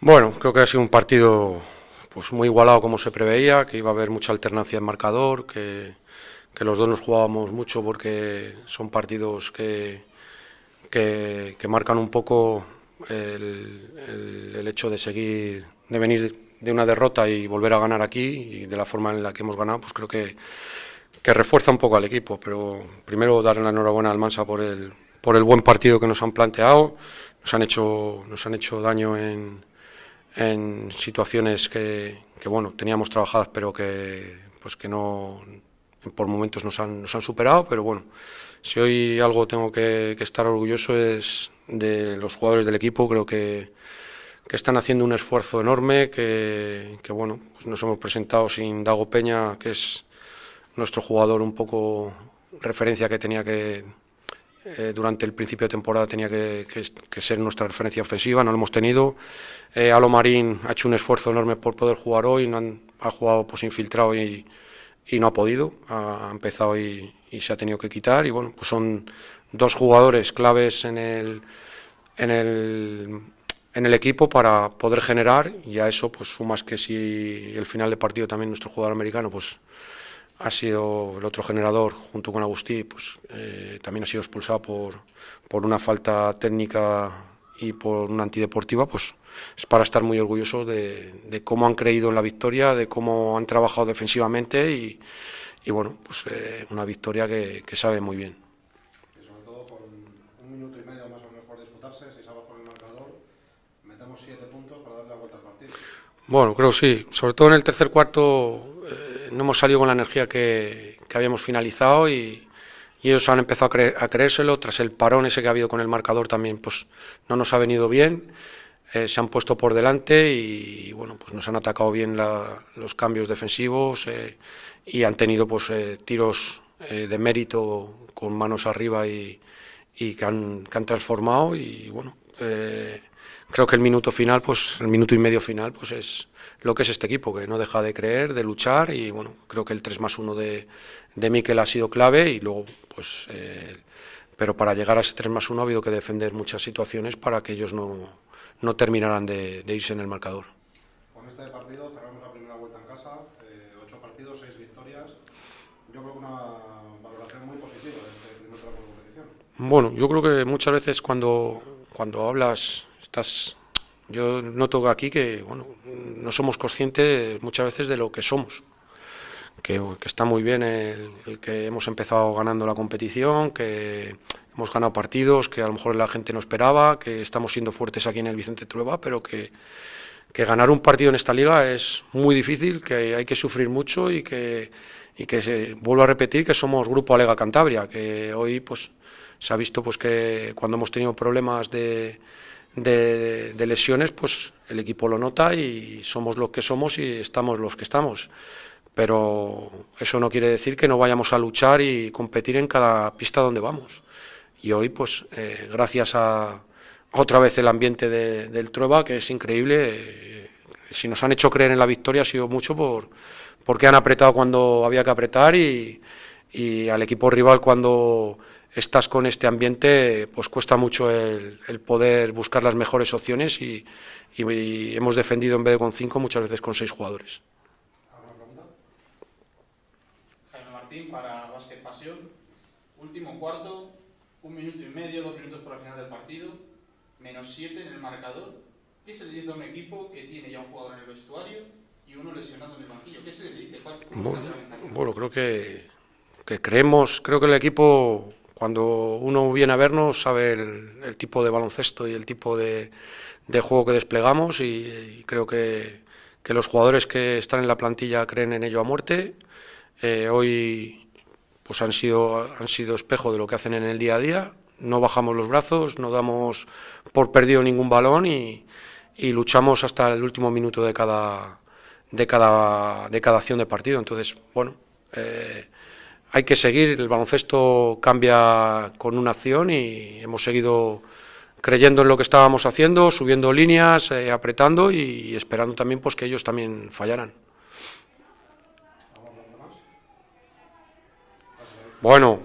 Bueno, creo que ha sido un partido pues muy igualado como se preveía, que iba a haber mucha alternancia en marcador, que, los dos nos jugábamos mucho porque son partidos que, que, marcan un poco el, hecho de seguir, de venir de una derrota y volver a ganar aquí y de la forma en la que hemos ganado, pues creo que que refuerza un poco al equipo. Pero primero dar la enhorabuena al Mansa por el, por el buen partido que nos han planteado. Nos han hecho, nos han hecho daño en, en situaciones que, que, bueno, teníamos trabajadas, pero que, pues que no, por momentos nos han, nos han superado. Pero bueno, si hoy algo tengo que, estar orgulloso es de los jugadores del equipo. Creo que que están haciendo un esfuerzo enorme, que, que bueno, pues nos hemos presentado sin Dago Peña, que es nuestro jugador un poco referencia que tenía que, eh, durante el principio de temporada tenía que, ser nuestra referencia ofensiva, no lo hemos tenido. Eh, Alo Marín ha hecho un esfuerzo enorme por poder jugar hoy, no ha jugado pues infiltrado y, y no ha podido, ha, empezado y, y, se ha tenido que quitar y bueno, pues son dos jugadores claves en el, en el, en el equipo para poder generar y a eso pues sumas que si el final de partido también nuestro jugador americano pues ha sido el otro generador, junto con Agustí, pues eh, también ha sido expulsado por, por una falta técnica y por una antideportiva, pues es para estar muy orgullosos de, cómo han creído en la victoria, de cómo han trabajado defensivamente y, bueno, pues eh, una victoria que, sabe muy bien. sobre todo con un minuto y medio más o menos por disputarse, el marcador, metemos siete puntos para darle la vuelta al partido. Bueno, creo sí. Sobre todo en el tercer cuarto... Eh, no hemos salido con la energía que, habíamos finalizado y, ellos han empezado a, creérselo. Tras el parón ese que ha habido con el marcador también, pues no nos ha venido bien. Eh, se han puesto por delante y, bueno, pues nos han atacado bien los cambios defensivos eh, y han tenido pues eh, tiros de mérito con manos arriba y, que, han, que han transformado y bueno, eh, creo que el minuto final, pues el minuto y medio final, pues es lo que es este equipo, que no deja de creer, de luchar y bueno, creo que el 3 más 1 de, de Miquel ha sido clave y luego pues... Eh, pero para llegar a ese 3 más 1 ha habido que defender muchas situaciones para que ellos no, no terminaran de, de irse en el marcador. Con este partido cerramos la primera vuelta en casa, eh, partidos, 6 victorias yo creo que una valoración muy positiva de este de competición. Bueno, yo creo que muchas veces cuando, cuando hablas, estás. Yo noto aquí que bueno, no somos conscientes muchas veces de lo que somos. Que, está muy bien el, que hemos empezado ganando la competición, que hemos ganado partidos que a lo mejor la gente no esperaba, que estamos siendo fuertes aquí en el Vicente Trueba, pero que, que ganar un partido en esta liga es muy difícil, que hay que sufrir mucho y que, y que se, vuelvo a repetir que somos Grupo Alega Cantabria, que hoy pues se ha visto pues que cuando hemos tenido problemas de, de, lesiones, pues el equipo lo nota y somos los que somos y estamos los que estamos. Pero eso no quiere decir que no vayamos a luchar y competir en cada pista donde vamos. Y hoy, pues, eh, gracias a otra vez el ambiente del Trueba, que es increíble, si nos han hecho creer en la victoria ha sido mucho por porque han apretado cuando había que apretar y, al equipo rival cuando estás con este ambiente, pues cuesta mucho el, poder buscar las mejores opciones y, hemos defendido en vez de con cinco, muchas veces con seis jugadores. Jaime Martín para Básquet Pasión. Último cuarto, un minuto y medio, dos minutos para el final del partido, menos siete en el marcador. ¿Qué se le dice a un equipo que tiene ya un jugador en el vestuario y uno lesionado en el banquillo? ¿Qué se le dice? ¿Cuál, bueno, bueno, creo que, creemos, creo que el equipo, cuando uno viene a vernos, sabe el, tipo de baloncesto y el tipo de, juego que desplegamos y, creo que, los jugadores que están en la plantilla creen en ello a muerte. Eh, hoy pues han sido, han sido espejo de lo que hacen en el día a día no bajamos los brazos, no damos por perdido ningún balón y, y luchamos hasta el último minuto de cada, de cada, de cada acción de partido. Entonces, bueno, eh, hay que seguir, el baloncesto cambia con una acción y hemos seguido creyendo en lo que estábamos haciendo, subiendo líneas, eh, apretando y esperando también pues, que ellos también fallaran. Bueno,